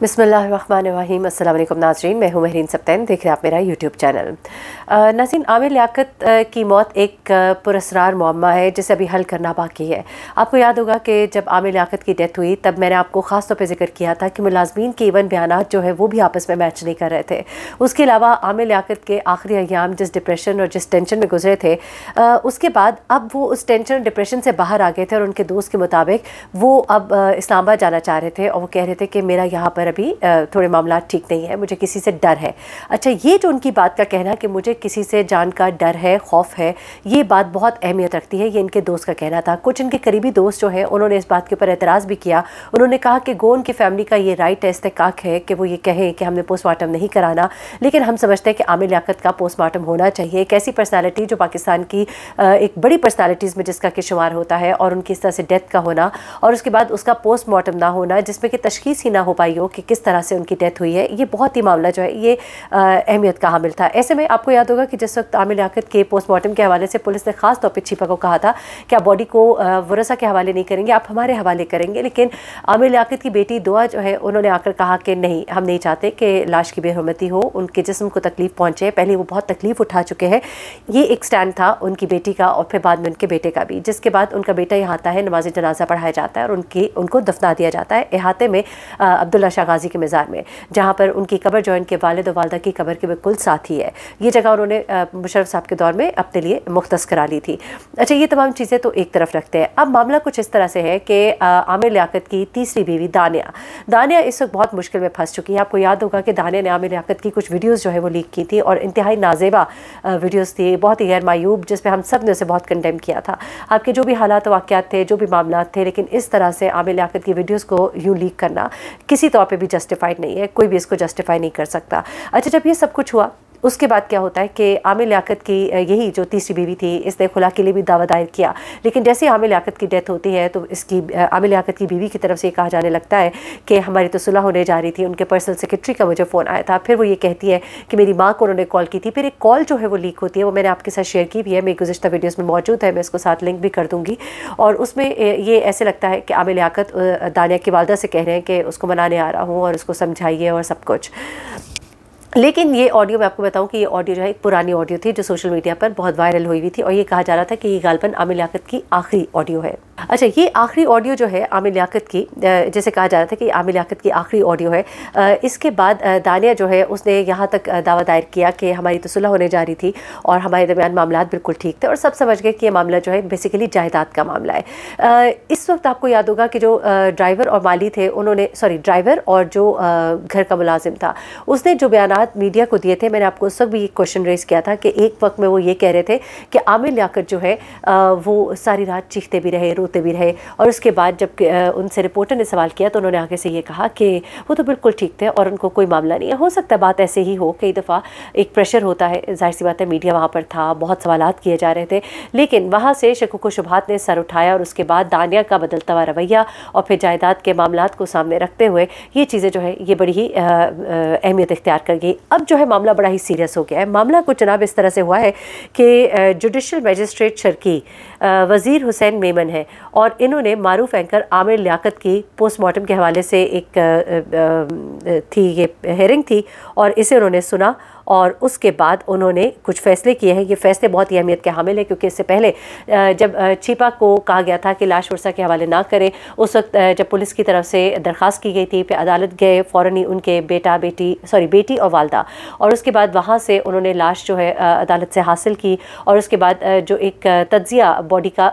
बिसमीम असल नाजरीन मैं हूँ महरीन सप्तैन देख रहे हैं आप मेरा यूट्यूब चैनल नाजिन आमिर लियाकत की मौत एक पुरसरार मामा है जिसे अभी हल करना बाकी है आपको याद होगा कि जब आमिर लियाकत की डेथ हुई तब मैंने आपको ख़ास तौर पर जिक्र किया था कि मुलाजमीन के इवन बयान जो है वो भी आपस में मैच नहीं कर रहे थे उसके अलावा आमिर लियाकत के आखिरी अयाम जिस डिप्रेशन और जिस टेंशन में गुजरे थे उसके बाद अब वो उस टेंशन और डिप्रेशन से बाहर आ गए थे और उनके दोस्त के मुताबिक वो अब इस्लामाबाद जाना चाह रहे थे और वो कह रहे थे कि मेरा यहाँ पर पर अभी थोड़े मामला ठीक नहीं है मुझे किसी से डर है अच्छा ये जो उनकी बात का कहना कि मुझे किसी से जान का डर है खौफ है ये बात बहुत अहमियत रखती है ये इनके दोस्त का कहना था कुछ इनके करीबी दोस्त जो है उन्होंने इस बात के ऊपर एतराज़ भी किया उन्होंने कहा कि गो उनकी फैमिली का ये राइट है इस्तेकाक है कि वो ये कहें कि हमने पोस्टमार्टम नहीं कराना लेकिन हम समझते हैं कि आमिर लियात का पोस्टमार्टम होना चाहिए एक ऐसी पर्सनैलिटी जो पाकिस्तान की एक बड़ी पर्सनैलिटीज़ में जिसका कि शुमार होता है और उनकी इस तरह से डेथ का होना और उसके बाद उसका पोस्टमार्टम ना होना जिसमें कि तशखीस ही ना हो पाई हो कि किस तरह से उनकी डेथ हुई है ये बहुत ही मामला जो है ये अहमियत का हामिल था ऐसे में आपको याद होगा कि जिस वक्त आमिर याक़त के पोस्टमार्टम के हवाले से पुलिस ने खास तौर पर छिपा को कहा था कि आप बॉडी को वरसा के हवाले नहीं करेंगे आप हमारे हवाले करेंगे लेकिन आमिर लियात की बेटी दुआ जो है उन्होंने आकर कहा कि नहीं हम नहीं चाहते कि लाश की बेहरमती हो उनके जिसम को तकलीफ पहुँचे पहले वो बहुत तकलीफ उठा चुके हैं ये एक स्टैंड था उनकी बेटी का और फिर बाद में उनके बेटे का भी जिसके बाद उनका बेटा यहाँ आता है नमाज जनाजा पढ़ाया जाता है और उनकी उनको दफना दिया जाता है अहाते में अब्दुल्ला शाह गाजी के मज़ार में जहाँ पर उनकी कबर जो इनके वालद और वालदा की कबर के बिल्कुल साथ ही है ये जगह उन्होंने मुशरफ साहब के दौर में अपने लिए मुख्त करा ली थी अच्छा ये तमाम चीज़ें तो एक तरफ रखते हैं अब मामला कुछ इस तरह से है कि आमिर लियाकत की तीसरी बीवी दानिया दानिया इस वक्त बहुत मुश्किल में फंस चुकी है आपको याद होगा कि दानिया ने आमिर लियाकत की कुछ वीडियोज़ जो है वो लीक की थी और इंतहाई नाजेबा वीडियोज़ थी बहुत ही गैर मायूब जिसमें हम सब ने उसे बहुत कंडेम किया था आपके जो भी हालात वाक़ थे जो भी मामला थे लेकिन इस तरह से आमिर लियाकत की वीडियोज़ को यूँ लीक करना किसी तौर पर भी जस्टिफाइड नहीं है कोई भी इसको जस्टिफाई नहीं कर सकता अच्छा जब ये सब कुछ हुआ उसके बाद क्या होता है कि आमिर लियाकत की यही जो तीसरी बीवी थी इसने खुला के लिए भी दावा दायर किया लेकिन जैसे आमिर लियाकत की डेथ होती है तो इसकी आमिर लियाकत की बीवी की तरफ से कहा जाने लगता है कि हमारी तो सुलह होने जा रही थी उनके पर्सनल सेक्रेटरी का मुझे फ़ोन आया था फिर वो ये कहती है कि मेरी माँ को उन्होंने कॉल की थी फिर एक कॉल जो है वो लीक होती है वो मैंने आपके साथ शेयर की भी है मेरी गुजशत वीडियोज़ में मौजूद है मैं इसको साथ लिंक भी कर दूँगी और उसमें ये ऐसे लगता है कि आमिर लियाकत दानिया की वालदा से कह रहे हैं कि उसको मनाने आ रहा हूँ और उसको समझाइए और सब कुछ लेकिन ये ऑडियो मैं आपको बताऊं कि ये ऑडियो जो है एक पुरानी ऑडियो थी जो सोशल मीडिया पर बहुत वायरल हुई हुई थी और ये कहा जा रहा था कि ये गालपन आमिर लियाकत की आखिरी ऑडियो है अच्छा ये आखिरी ऑडियो जो है आमिर लियाकत की जैसे कहा जा रहा था कि आमिर लियाकत की आखिरी ऑडियो है इसके बाद दानिया जो है उसने यहाँ तक दावा दायर किया कि हमारी तो सुलह होने जा रही थी और हमारे दरमियान मामला बिल्कुल ठीक थे और सब समझ गए कि ये मामला जो है बेसिकली जायदाद का मामला है इस वक्त आपको याद होगा कि जो ड्राइवर और माली थे उन्होंने सॉरी ड्राइवर और जो घर का मुलाजिम था उसने जो बयान राहत मीडिया को दिए थे मैंने आपको उस वक्त भी एक क्वेश्चन रेज किया था कि एक वक्त में वो ये कह रहे थे कि आमिर लियाकत जो है वो सारी रात चीखते भी रहे रोते भी रहे और उसके बाद जब उनसे रिपोर्टर ने सवाल किया तो उन्होंने आगे से ये कहा कि वो तो बिल्कुल ठीक थे और उनको कोई मामला नहीं है हो सकता है बात ऐसे ही हो कई दफ़ा एक प्रेशर होता है जाहिर सी बात है मीडिया वहाँ पर था बहुत सवाल किए जा रहे थे लेकिन वहाँ से शकुक शुभात ने सर उठाया और उसके बाद दानिया का बदलता हुआ रवैया और फिर जायदाद के मामला को सामने रखते हुए ये चीज़ें जो है ये बड़ी ही अहमियत इख्तियार कर गई कि अब जो है मामला बड़ा ही सीरियस हो गया है मामला कुछ जनाब इस तरह से हुआ है कि जुडिशल मजिस्ट्रेट शर्की वज़ीर हुसैन मेमन है और इन्होंने मारूफ एंकर आमिर लियाकत की पोस्टमार्टम के हवाले से एक थी ये हेयरिंग थी और इसे उन्होंने सुना और उसके बाद उन्होंने कुछ फैसले किए हैं ये फैसले बहुत ही अहमियत के हामिल है क्योंकि इससे पहले जब छिपा को कहा गया था कि लाश वर्षा के हवाले ना करें उस वक्त जब पुलिस की तरफ से दरख्वास्त की गई थी फिर अदालत गए फ़ौर ही उनके बेटा बेटी सॉरी बेटी और वालदा और उसके बाद वहाँ से उन्होंने लाश जो है अदालत से हासिल की और उसके बाद जो एक तजिया बॉडी का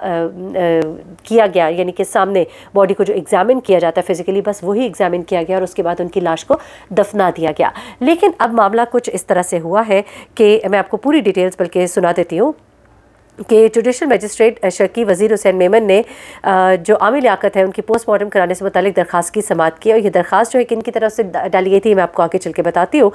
किया गया यानी कि सामने बॉडी को जो एग्ज़ामिन किया जाता है फिज़िकली बस वही एग्ज़ामिन किया गया और उसके बाद उनकी लाश को दफना दिया गया लेकिन अब मामला कुछ इस तरह से हुआ है कि मैं आपको पूरी डिटेल्स बल्कि सुना देती हूँ कि जुडिशल मजिस्ट्रेट शर्की वज़ी हुसैन मेमन ने जो आमिर लियाकत है उनकी पोस्टमार्टम कराने से मुतल दरख्वास्त की समात की और यह दरख्वास्त जो है किन की तरफ से डाली गई थी मैं आपको आगे चल के बताती हूँ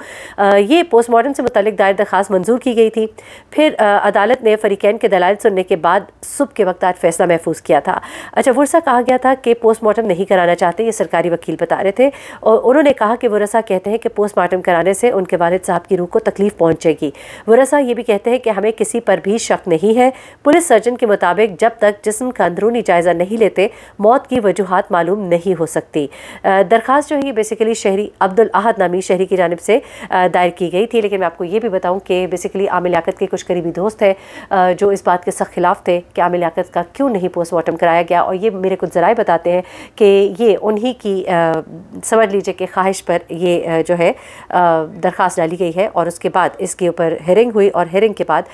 ये पोस्टमार्टम से मुतलिक दायर दरख्वास्त मंजूर की गई थी फिर अदालत ने फरीकैन के दलाल सुनने के बाद सुबह के वक्त आज फैसला महफूज किया था अच्छा वर्षा कहा गया था कि पोस्टमार्टम नहीं कराना चाहते ये सरकारी वकील बता रहे थे और उन्होंने कहा कि वरसा कहते हैं कि पोस्टमार्टम कराने से उनके वालद साहब की रूह को तकलीफ़ पहुँचेगी वरसा ये भी कहते हैं कि हमें किसी पर भी शक नहीं है पुलिस सर्जन के मुताबिक जब तक जिसम का अंदरूनी जायजा नहीं लेते मौत की वजूहत मालूम नहीं हो सकती दरख्वास्त जो है बेसिकली शहरी अब्दुल अहद नामी शहरी की जानब से दायर की गई थी लेकिन मैं आपको ये भी बताऊँ कि बेसिकली आमिल याकत के कुछ करीबी दोस्त हैं जो इस बात के सख्त खिलाफ थे कि आमिल याकत का क्यों नहीं पोस्टमार्टम कराया गया और ये मेरे कुछ जराए बताते हैं कि ये उन्हीं की समझ लीजिए कि ख्वाहिश पर ये जो है दरख्वास्त डाली गई है और उसके बाद इसके ऊपर हेरिंग हुई और हेरिंग के बाद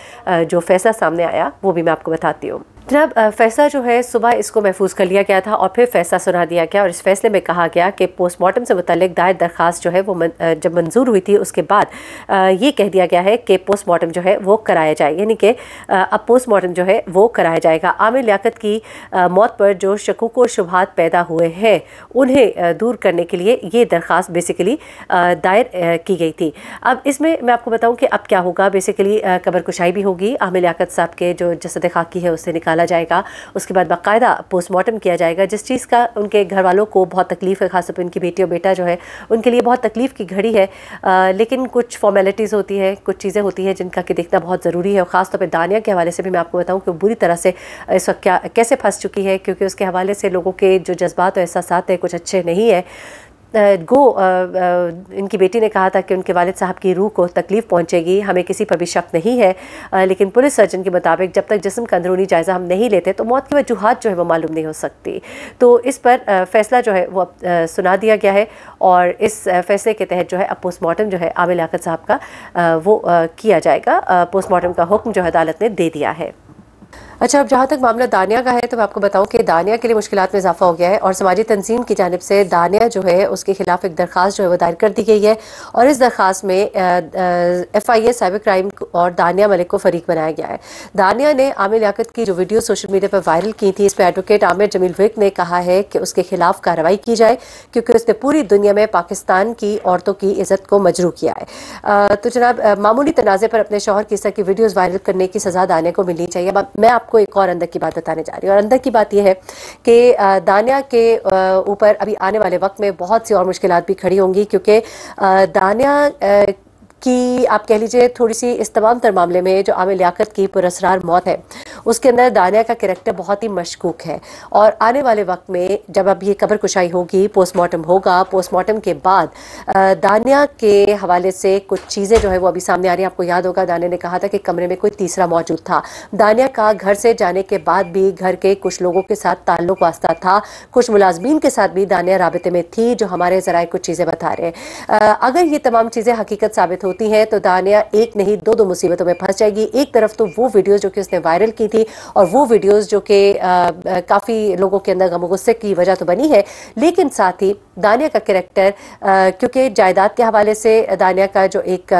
जो फैसला सामने आया वो भी मैं आपको बताती हूँ जनाब फैसला जो है सुबह इसको महफूज कर लिया गया था और फिर फैसला सुना दिया गया और इस फैसले में कहा गया कि पोस्टमार्टम से मुतलिक दायर दरख्वास्त जो है वो मन, जब मंजूर हुई थी उसके बाद ये कह दिया गया है कि पोस्टमार्टम जो है वो कराया जाए यानी कि अब पोस्टमार्टम जो है वो कराया जाएगा आमिर लियाकत की मौत पर जो शकूक व शुभात पैदा हुए हैं उन्हें दूर करने के लिए ये दरख्वास्त बेसिकली दायर की गई थी अब इसमें मैं आपको बताऊँ कि अब क्या होगा बेसिकली कबर कुशाई भी होगी आमिर लियाकत साहब के जो जसद खाकी है उससे निकाल निकाला जाएगा उसके बाद बाकायदा पोस्टमार्टम किया जाएगा जिस चीज़ का उनके घर वालों को बहुत तकलीफ़ है खासतौर पर उनकी बेटी और बेटा जो है उनके लिए बहुत तकलीफ़ की घड़ी है आ, लेकिन कुछ फॉर्मेलिटीज़ होती है कुछ चीज़ें होती हैं जिनका कि देखना बहुत ज़रूरी है और ख़ासतौर पर दानिया के हवाले से भी मैं आपको बताऊँ कि बुरी तरह से इस वक्त क्या कैसे फंस चुकी है क्योंकि उसके हवाले से लोगों के जो जज्बात और एहसास है कुछ अच्छे नहीं है गो इनकी बेटी ने कहा था कि उनके वालिद साहब की रूह को तकलीफ़ पहुंचेगी हमें किसी पर भी शक नहीं है लेकिन पुलिस सर्जन के मुताबिक जब तक जिसम का अंदरूनी जायज़ा हम नहीं लेते तो मौत की वजूहत जो है वो मालूम नहीं हो सकती तो इस पर फैसला जो है वो अब सुना दिया गया है और इस फैसले के तहत जो है अब पोस्टमार्टम जो है आमिल आकत साहब का वो किया जाएगा पोस्टमार्टम का हुक्म जो है अदालत ने दे दिया है अच्छा अब जहाँ तक मामला दानिया का है तो मैं आपको बताऊं कि दानिया के लिए मुश्किल में इजाफा हो गया है और समाजी तंजीम की जानब से दानिया जो है उसके खिलाफ एक दरख्वास्त जो है वो दायर कर दी गई है और इस दरख्वास्त में F I A cyber crime और दानिया मलिक को फरीक बनाया गया है दानिया ने आमिर लियात की जो वीडियो सोशल मीडिया पर वायरल की थी इस पर एडवोकेट आमिर जमील विक ने कहा है कि उसके खिलाफ कार्रवाई की जाए क्योंकि उसने पूरी दुनिया में पाकिस्तान की औरतों की इज्जत को मजरू किया है तो जनाब मामूली तनाज़े पर अपने शोहर की सर की वीडियोज़ वायरल करने की सज़ा दानिया को मिलनी चाहिए मैं आप आपको एक और अंदर की बात बताने जा रही है और अंदर की बात यह है कि दानिया के ऊपर अभी आने वाले वक्त में बहुत सी और मुश्किल भी खड़ी होंगी क्योंकि दानिया कि आप कह लीजिए थोड़ी सी इस तमाम तर मामले में जो आमिर लियाकत की पुरसरार मौत है उसके अंदर दानिया का कैरेक्टर बहुत ही मशकूक है और आने वाले वक्त में जब अब ये कबर कुशाई होगी पोस्टमार्टम होगा पोस्टमार्टम के बाद दानिया के हवाले से कुछ चीज़ें जो है वो अभी सामने आ रही हैं आपको याद होगा दानिया ने कहा था कि कमरे में कोई तीसरा मौजूद था दानिया का घर से जाने के बाद भी घर के कुछ लोगों के साथ ताल्लुक वास्ता था कुछ मुलाजमीन के साथ भी दानिया रबते में थी जो हमारे जराए कुछ चीज़ें बता रहे हैं अगर ये तमाम चीज़ें हकीकत साबित होती हैं तो दानिया एक नहीं दो दो मुसीबतों में फंस जाएगी एक तरफ तो वो वीडियोज जो कि उसने वायरल की थी और वो वीडियोज जो कि काफ़ी लोगों के अंदर गम गुस्से की वजह तो बनी है लेकिन साथ ही दानिया का करेक्टर क्योंकि जायदाद के हवाले से दानिया का जो एक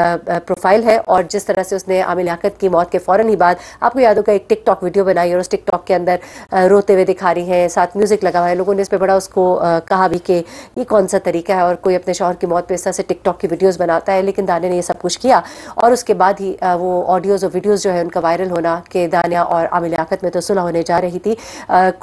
प्रोफाइल है और जिस तरह से उसने आमिल लियात की मौत के फ़ौर ही बाद आपको याद होगा एक टिकटॉक वीडियो बनाई और उस टिकटॉक के अंदर रोते हुए दिखा रही हैं साथ म्यूज़िक लगा हुआ है लोगों ने इस पर बड़ा उसको कहा भी कि ये कौन सा तरीका है और कोई अपने शोहर की मौत पर इस तरह से टिकटॉक की वीडियोज़ बनाता है लेकिन दानिया ने यह सब कुछ किया और उसके बाद ही वो ऑडियोज़ और वीडियोज़ जो है उनका वायरल होना कि दानिया और आमिल लियात में तो सुलह होने जा रही थी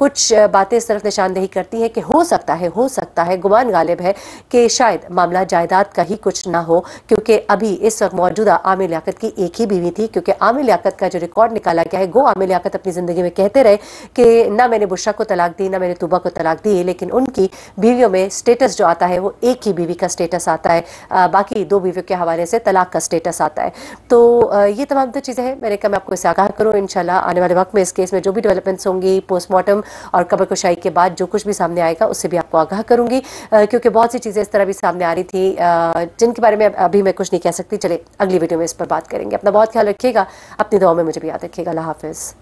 कुछ बातें इस तरफ निशानदेही करती हैं कि हो सकता है हो सकता है गुमान इम्कान गालिब है कि शायद मामला जायदाद का ही कुछ ना हो क्योंकि अभी इस वक्त मौजूदा आमिर लियाकत की एक ही बीवी थी क्योंकि आमिर लियाकत का जो रिकॉर्ड निकाला गया है गो आमिर लियाकत अपनी ज़िंदगी में कहते रहे कि ना मैंने बुशा को तलाक दी ना मैंने तुबा को तलाक दी लेकिन उनकी बीवियों में स्टेटस जो आता है वो एक ही बीवी का स्टेटस आता है बाकी दो बीवियों के हवाले से तलाक का स्टेटस आता है तो ये तमाम तो चीज़ें हैं मैंने कहा मैं आपको इसे आगाह करूँ इन आने वाले वक्त में इस केस में जो भी डेवलपमेंट्स होंगी पोस्टमार्टम और कबर कुशाई के बाद जो कुछ भी सामने आएगा उससे भी आपको आगाह करूँगी क्योंकि बहुत सी चीज़ें इस तरह भी सामने आ रही थी जिनके बारे में अभी मैं कुछ नहीं कह सकती चले अगली वीडियो में इस पर बात करेंगे अपना बहुत ख्याल रखिएगा अपनी दुआ में मुझे भी याद रखिएगा हाफिज़